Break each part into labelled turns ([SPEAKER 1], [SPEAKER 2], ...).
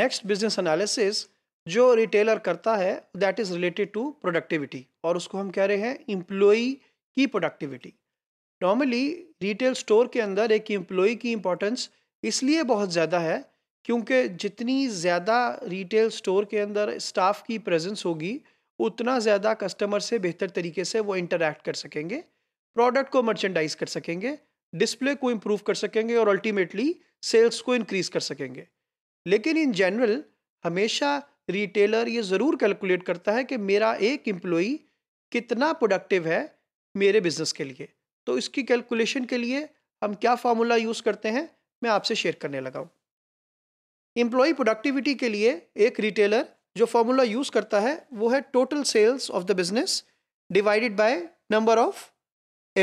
[SPEAKER 1] Next business analysis जो retailer करता है that is related to productivity और उसको हम कह रहे हैं इम्प्लॉई की प्रोडक्टिविटी नॉर्मली रिटेल स्टोर के अंदर एक इम्प्लॉई की इम्पोर्टेंस इसलिए बहुत ज़्यादा है क्योंकि जितनी ज़्यादा रिटेल स्टोर के अंदर स्टाफ की प्रेजेंस होगी उतना ज़्यादा कस्टमर से बेहतर तरीके से वो इंटरेक्ट कर सकेंगे प्रोडक्ट को मर्चेंडाइज कर सकेंगे डिस्प्ले को इम्प्रूव कर सकेंगे और अल्टीमेटली सेल्स को इनक्रीज़ कर सकेंगे लेकिन इन जनरल हमेशा रिटेलर ये ज़रूर कैलकुलेट करता है कि मेरा एक एम्प्लॉई कितना प्रोडक्टिव है मेरे बिजनेस के लिए तो इसकी कैलकुलेशन के लिए हम क्या फार्मूला यूज़ करते हैं मैं आपसे शेयर करने लगा हूँ एम्प्लॉई प्रोडक्टिविटी के लिए एक रिटेलर जो फार्मूला यूज़ करता है वो है total sales of the business divided by number of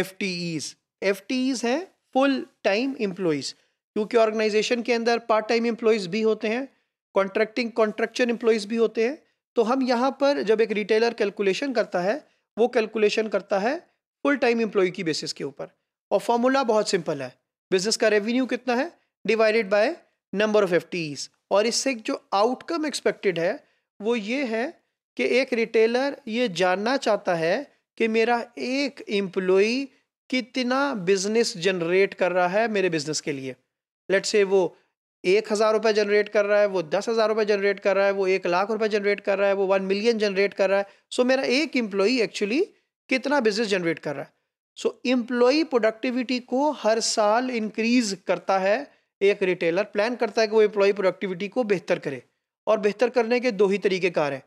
[SPEAKER 1] F T Es F T Es हैं फुल टाइम एम्प्लॉयज़ क्योंकि ऑर्गेनाइजेशन के अंदर पार्ट टाइम एम्प्लॉयज़ भी होते हैं कॉन्ट्रैक्टिंग कॉन्ट्रेक्चर एम्प्लॉयज़ भी होते हैं तो हम यहाँ पर जब एक रिटेलर कैलकुलेशन करता है वो कैलकुलेशन करता है फुल टाइम एम्प्लॉय की बेसिस के ऊपर और फॉर्मूला बहुत सिंपल है बिजनेस का रेवेन्यू कितना है divided by number of FTEs और इससे जो आउटकम एक्सपेक्टेड है वो ये है कि एक रिटेलर ये जानना चाहता है कि मेरा एक एम्प्लॉई कितना बिजनेस जनरेट कर रहा है मेरे बिजनेस के लिए लेट से वो एक हज़ार रुपये जनरेट कर रहा है वो दस हज़ार रुपये जनरेट कर रहा है वो एक लाख रुपये जनरेट कर रहा है वो वन मिलियन जनरेट कर रहा है सो so, मेरा एक एम्प्लॉई एक्चुअली कितना बिजनेस जनरेट कर रहा है सो एम्प्लॉई प्रोडक्टिविटी को हर साल इंक्रीज करता है एक रिटेलर प्लान करता है कि वो एम्प्लॉई प्रोडक्टिविटी को बेहतर करे और बेहतर करने के दो ही तरीक़ेकार हैं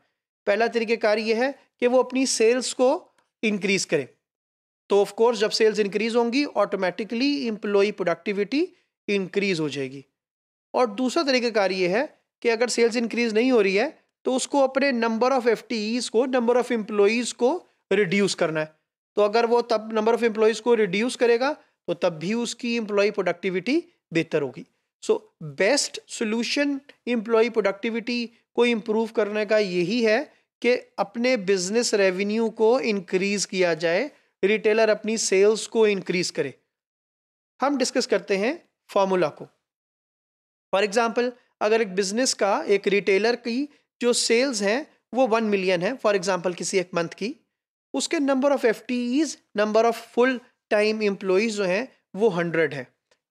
[SPEAKER 1] पहला तरीक़ेकार ये है कि वो अपनी सेल्स को इंक्रीज़ करे तो ऑफ कोर्स जब सेल्स इंक्रीज़ होंगी ऑटोमेटिकली एम्प्लॉई प्रोडक्टिविटी इंक्रीज़ हो जाएगी और दूसरा तरीकाकार ये है कि अगर सेल्स इंक्रीज़ नहीं हो रही है तो उसको अपने नंबर ऑफ़ एफ को नंबर ऑफ़ एम्प्लॉयज़ को रिड्यूस करना है तो अगर वो तब नंबर ऑफ़ एम्प्लॉयज़ को रिड्यूस करेगा तो तब भी उसकी एम्प्लॉय प्रोडक्टिविटी बेहतर होगी so best solution employee productivity को इम्प्रूव करने का यही है कि अपने बिजनेस रेवेन्यू को इंक्रीज़ किया जाए रिटेलर अपनी सेल्स को इंक्रीज़ करे हम डिस्कस करते हैं फार्मूला को फॉर एग्जाम्पल अगर एक बिजनेस का एक रिटेलर की जो सेल्स हैं वो वन मिलियन है फॉर एग्जाम्पल किसी एक मंथ की उसके number of F number of full time employees जो हैं वो हंड्रेड है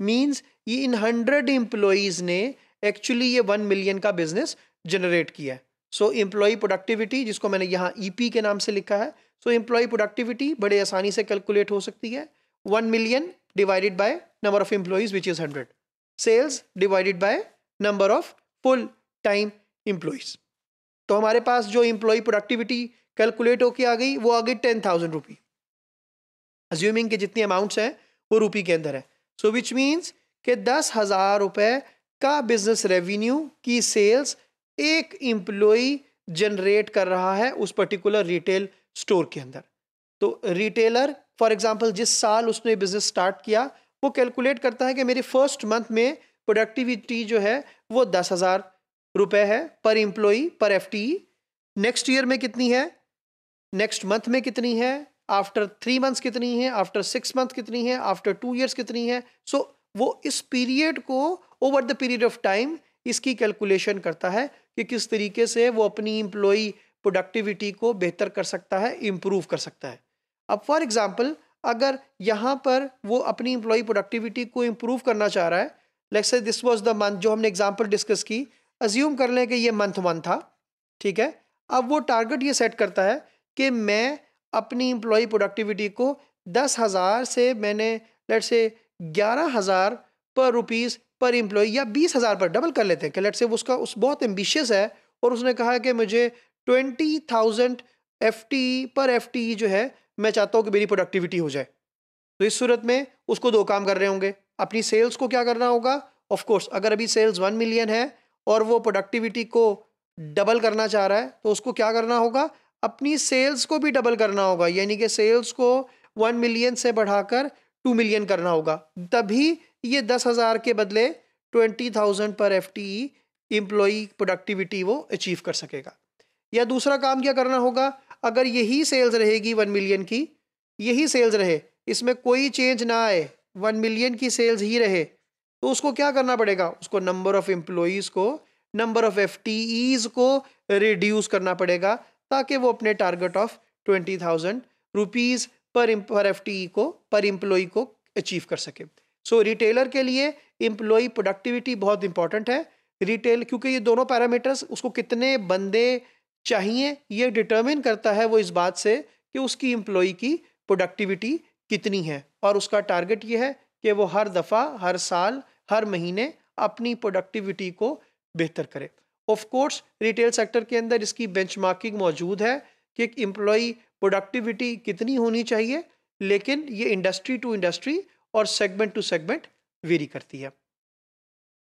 [SPEAKER 1] मीन्स ये इन हंड्रेड एम्प्लॉयज़ ने एक्चुअली ये वन मिलियन का बिजनेस जनरेट किया है सो एम्प्लॉय प्रोडक्टिविटी जिसको मैंने यहाँ ई e के नाम से लिखा है सो एम्प्लॉय प्रोडक्टिविटी बड़े आसानी से कैलकुलेट हो सकती है one million divided by number of employees which is 100. Sales divided by number of full time employees. तो हमारे पास जो एम्प्लॉय प्रोडक्टिविटी कैलकुलेट होके आ गई वो आ गई टेन थाउजेंड रुपी अज्यूमिंग के जितनी अमाउंट्स हैं वो रुपी के अंदर है सो विच मीन्स के दस हज़ार रुपये का बिजनेस रेवेन्यू की सेल्स एक एम्प्लॉय जनरेट कर रहा है उस पर्टिकुलर रिटेल स्टोर के अंदर तो रिटेलर फॉर एग्जाम्पल जिस साल उसने बिजनेस स्टार्ट किया वो कैलकुलेट करता है कि मेरी फर्स्ट मंथ में प्रोडक्टिविटी जो है वो दस हज़ार रुपये है पर एम्प्लॉई पर एफ नेक्स्ट ईयर में कितनी है नेक्स्ट मंथ में कितनी है आफ्टर थ्री मंथ्स कितनी है आफ्टर सिक्स मंथ कितनी है आफ्टर टू ईयर्स कितनी है सो so, वो इस पीरियड को over the period of time इसकी कैलकुलेशन करता है कि किस तरीके से वो अपनी एम्प्लॉई प्रोडक्टिविटी को बेहतर कर सकता है इम्प्रूव कर सकता है अब फॉर एग्ज़ाम्पल अगर यहाँ पर वो अपनी इम्प्लॉई प्रोडक्टिविटी को इम्प्रूव करना चाह रहा है let's say this was the month जो हमने एग्जांपल डिस्कस की अज्यूम कर लें कि ये मंथ वन था ठीक है अब वो टारगेट ये सेट करता है कि मैं अपनी इम्प्लॉई प्रोडक्टिविटी को दस हज़ार से मैंने लेट से ग्यारह हज़ार पर रुपीज़ पर इम्प्लॉई या बीस हज़ार पर डबल कर लेते हैं कि लेट से उसका उस बहुत एम्बिशियस है और उसने कहा कि मुझे twenty thousand F per F e जो है मैं चाहता हूँ कि मेरी प्रोडक्टिविटी हो जाए तो इस सूरत में उसको दो काम कर रहे होंगे अपनी सेल्स को क्या करना होगा ऑफ कोर्स अगर अभी सेल्स वन मिलियन है और वो प्रोडक्टिविटी को डबल करना चाह रहा है तो उसको क्या करना होगा अपनी सेल्स को भी डबल करना होगा यानी कि सेल्स को वन मिलियन से बढ़ाकर टू मिलियन करना होगा तभी ये दस हज़ार के बदले twenty thousand per F T E employee productivity वो अचीव कर सकेगा या दूसरा काम क्या करना होगा अगर यही सेल्स रहेगी वन मिलियन की यही सेल्स रहे इसमें कोई चेंज ना आए वन मिलियन की सेल्स ही रहे तो उसको क्या करना पड़ेगा उसको नंबर ऑफ एम्प्लॉयज़ को नंबर ऑफ एफ को रिड्यूस करना पड़ेगा ताकि वो अपने target of twenty thousand rupees per per F को पर एम्प्लॉय को अचीव कर सके सो so, रिटेलर के लिए एम्प्लॉय प्रोडक्टिविटी बहुत इंपॉर्टेंट है रिटेल क्योंकि ये दोनों पैरामीटर्स उसको कितने बंदे चाहिए ये डिटर्मिन करता है वो इस बात से कि उसकी एम्प्लॉय की प्रोडक्टिविटी कितनी है और उसका टारगेट ये है कि वो हर दफ़ा हर साल हर महीने अपनी प्रोडक्टिविटी को बेहतर करे ऑफ कोर्स रिटेल सेक्टर के अंदर इसकी बेंचमार्किंग मौजूद है कि एक एम्प्लॉई प्रोडक्टिविटी कितनी होनी चाहिए लेकिन ये इंडस्ट्री टू इंडस्ट्री और सेगमेंट टू सेगमेंट वेरी करती है